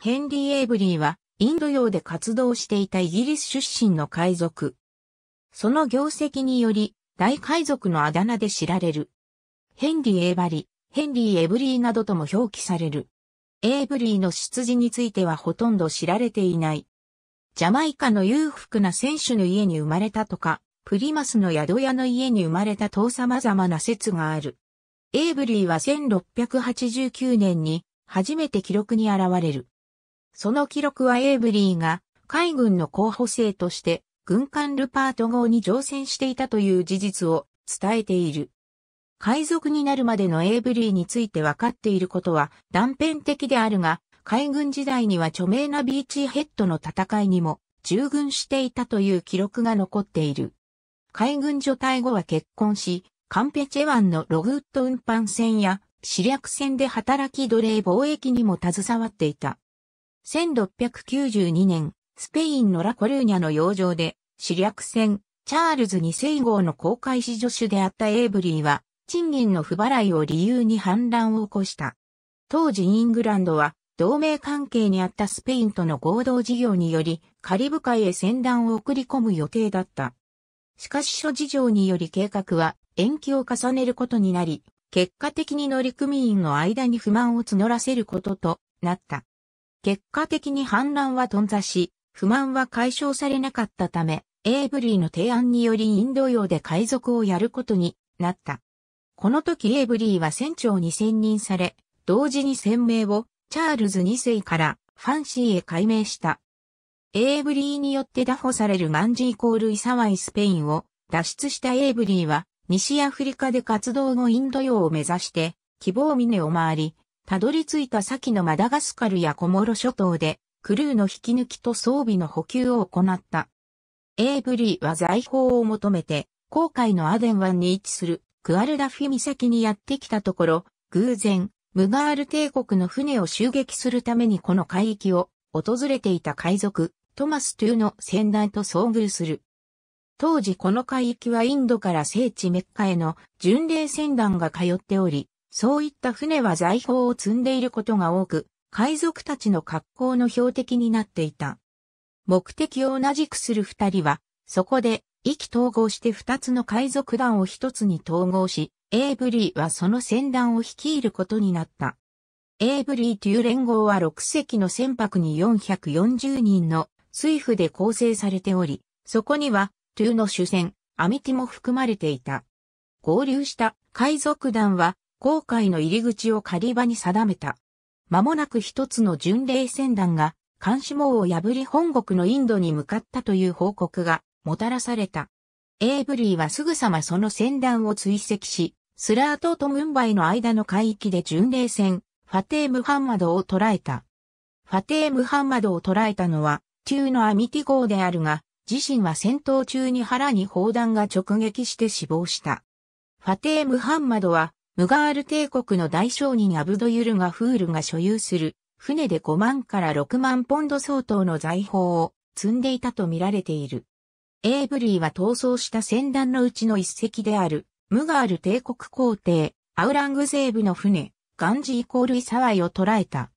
ヘンリー・エイブリーは、インド洋で活動していたイギリス出身の海賊。その業績により、大海賊のあだ名で知られる。ヘンリー・エイバリ、ヘンリー・エブリーなどとも表記される。エイブリーの出自についてはほとんど知られていない。ジャマイカの裕福な選手の家に生まれたとか、プリマスの宿屋の家に生まれたと様々な説がある。エイブリーは1689年に初めて記録に現れる。その記録はエイブリーが海軍の候補生として軍艦ルパート号に乗船していたという事実を伝えている。海賊になるまでのエイブリーについて分かっていることは断片的であるが、海軍時代には著名なビーチヘッドの戦いにも従軍していたという記録が残っている。海軍除隊後は結婚し、カンペチェ湾のログウッド運搬船や、死略船で働き奴隷貿易にも携わっていた。1692年、スペインのラコルーニャの洋上で、死略船、チャールズ2世号の公開史助手であったエイブリーは、賃金の不払いを理由に反乱を起こした。当時イングランドは、同盟関係にあったスペインとの合同事業により、カリブ海へ船団を送り込む予定だった。しかし諸事情により計画は延期を重ねることになり、結果的に乗組員の間に不満を募らせることとなった。結果的に反乱は頓挫し、不満は解消されなかったため、エーブリーの提案によりインド洋で海賊をやることになった。この時エーブリーは船長に選任され、同時に船名をチャールズ2世からファンシーへ改名した。エーブリーによって拿捕されるマンジーコールイサワイスペインを脱出したエーブリーは西アフリカで活動後インド洋を目指して希望峰を回りたどり着いた先のマダガスカルやコモロ諸島で、クルーの引き抜きと装備の補給を行った。エーブリーは財宝を求めて、航海のアデン湾に位置するクアルダフィ岬にやってきたところ、偶然、ムガール帝国の船を襲撃するためにこの海域を訪れていた海賊、トマス・トゥーの先代と遭遇する。当時この海域はインドから聖地メッカへの巡礼船団が通っており、そういった船は財宝を積んでいることが多く、海賊たちの格好の標的になっていた。目的を同じくする二人は、そこで意気統合して二つの海賊団を一つに統合し、エイブリーはその船団を率いることになった。エイブリーという連合は6隻の船舶に440人の水夫で構成されており、そこには、トゥーの主船、アミティも含まれていた。合流した海賊団は、航海の入り口を狩り場に定めた。間もなく一つの巡礼船団が、監視網を破り本国のインドに向かったという報告がもたらされた。エーブリーはすぐさまその船団を追跡し、スラートとムンバイの間の海域で巡礼船、ファテー・ムハンマドを捕らえた。ファテー・ムハンマドを捕らえたのは、中のアミティ号であるが、自身は戦闘中に腹に砲弾が直撃して死亡した。ファテー・ムハンマドは、ムガール帝国の大商人アブドユルガフールが所有する船で5万から6万ポンド相当の財宝を積んでいたと見られている。エーブリーは逃走した船団のうちの一隻である、ムガール帝国皇帝、アウラングゼーブの船、ガンジーコールイサワイを捕らえた。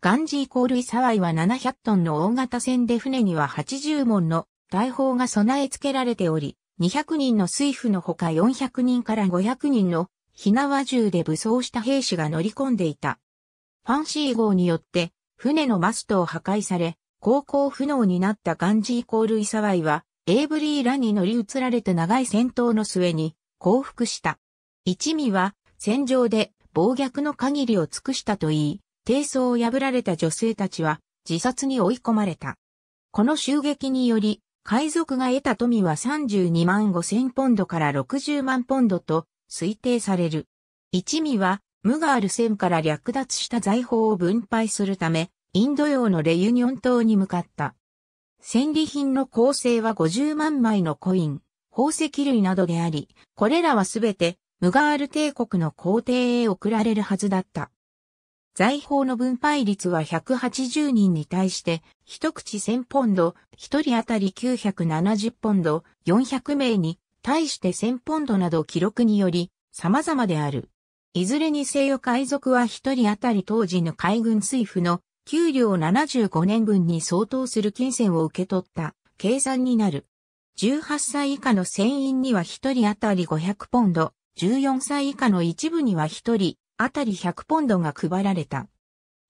ガンジーコールイサワイは700トンの大型船で船には80門の大砲が備え付けられており、200人の水夫のほか400人から500人の火縄銃で武装した兵士が乗り込んでいた。ファンシー号によって船のマストを破壊され、航行不能になったガンジー・コール・イサワイは、エイブリーらに乗り移られて長い戦闘の末に降伏した。一味は戦場で暴虐の限りを尽くしたと言い、低層を破られた女性たちは自殺に追い込まれた。この襲撃により、海賊が得た富は32万5千ポンドから60万ポンドと推定される。一味は、ムガール船から略奪した財宝を分配するため、インド洋のレユニオン島に向かった。戦利品の構成は50万枚のコイン、宝石類などであり、これらはすべてムガール帝国の皇帝へ送られるはずだった。財宝の分配率は180人に対して、一口1000ポンド、一人当たり970ポンド、400名に対して1000ポンドなど記録により様々である。いずれにせよ海賊は一人当たり当時の海軍水夫の給料75年分に相当する金銭を受け取った計算になる。18歳以下の船員には一人当たり500ポンド、14歳以下の一部には一人当たり100ポンドが配られた。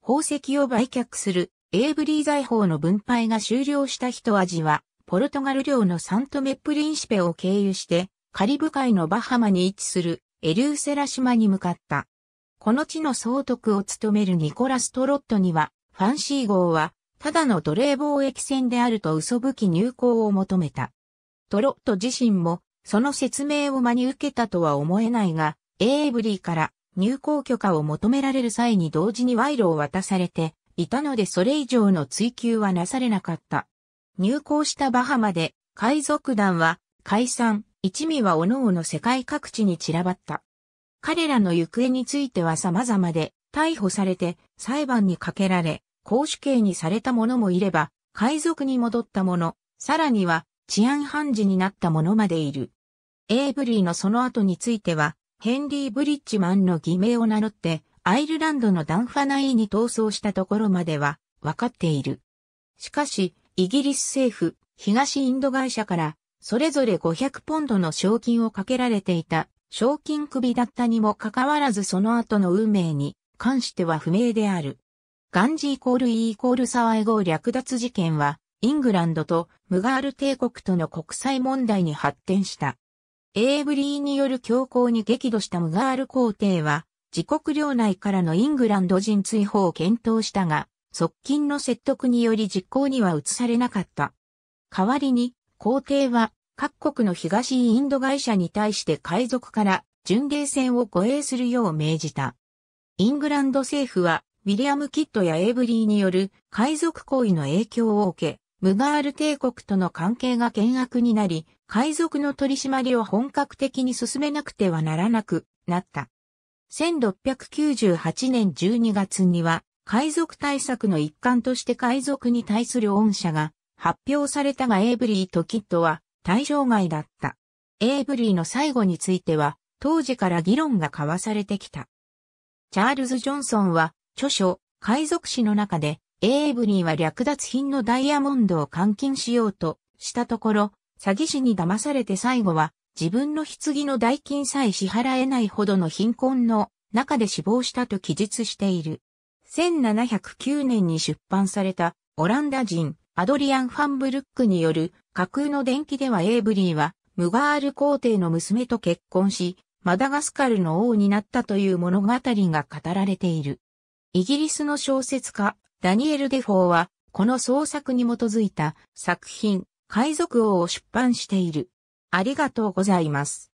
宝石を売却するエーブリー財宝の分配が終了した一味はポルトガル領のサントメプリンシペを経由して、カリブ海のバハマに位置するエリューセラ島に向かった。この地の総督を務めるニコラス・トロットには、ファンシー号は、ただの奴隷貿易船であると嘘吹き入港を求めた。トロット自身も、その説明を真に受けたとは思えないが、エイブリーから入港許可を求められる際に同時に賄賂を渡されていたのでそれ以上の追求はなされなかった。入港したバハマで、海賊団は解散、一味は各々世界各地に散らばった。彼らの行方については様々で、逮捕されて裁判にかけられ、公主刑にされた者もいれば、海賊に戻った者、さらには治安判事になった者までいる。エイブリーのその後については、ヘンリー・ブリッジマンの偽名を名乗って、アイルランドのダンファナイに逃走したところまでは、わかっている。しかし、イギリス政府、東インド会社から、それぞれ500ポンドの賞金をかけられていた、賞金首だったにもかかわらずその後の運命に関しては不明である。ガンジーイコールイーコールサワイ号略奪事件は、イングランドとムガール帝国との国際問題に発展した。エーブリーによる強行に激怒したムガール皇帝は、自国領内からのイングランド人追放を検討したが、側近の説得により実行には移されなかった。代わりに、皇帝は各国の東インド会社に対して海賊から巡礼船を護衛するよう命じた。イングランド政府は、ウィリアム・キッドやエイブリーによる海賊行為の影響を受け、ムガール帝国との関係が険悪になり、海賊の取り締まりを本格的に進めなくてはならなくなった。1698年12月には、海賊対策の一環として海賊に対する恩赦が発表されたがエイブリーとキッドは対象外だった。エイブリーの最後については当時から議論が交わされてきた。チャールズ・ジョンソンは著書海賊史の中でエイブリーは略奪品のダイヤモンドを監禁しようとしたところ詐欺師に騙されて最後は自分の棺の代金さえ支払えないほどの貧困の中で死亡したと記述している。1709年に出版されたオランダ人アドリアン・ファンブルックによる架空の伝記ではエイブリーはムガール皇帝の娘と結婚し、マダガスカルの王になったという物語が語られている。イギリスの小説家、ダニエル・デフォーは、この創作に基づいた作品、海賊王を出版している。ありがとうございます。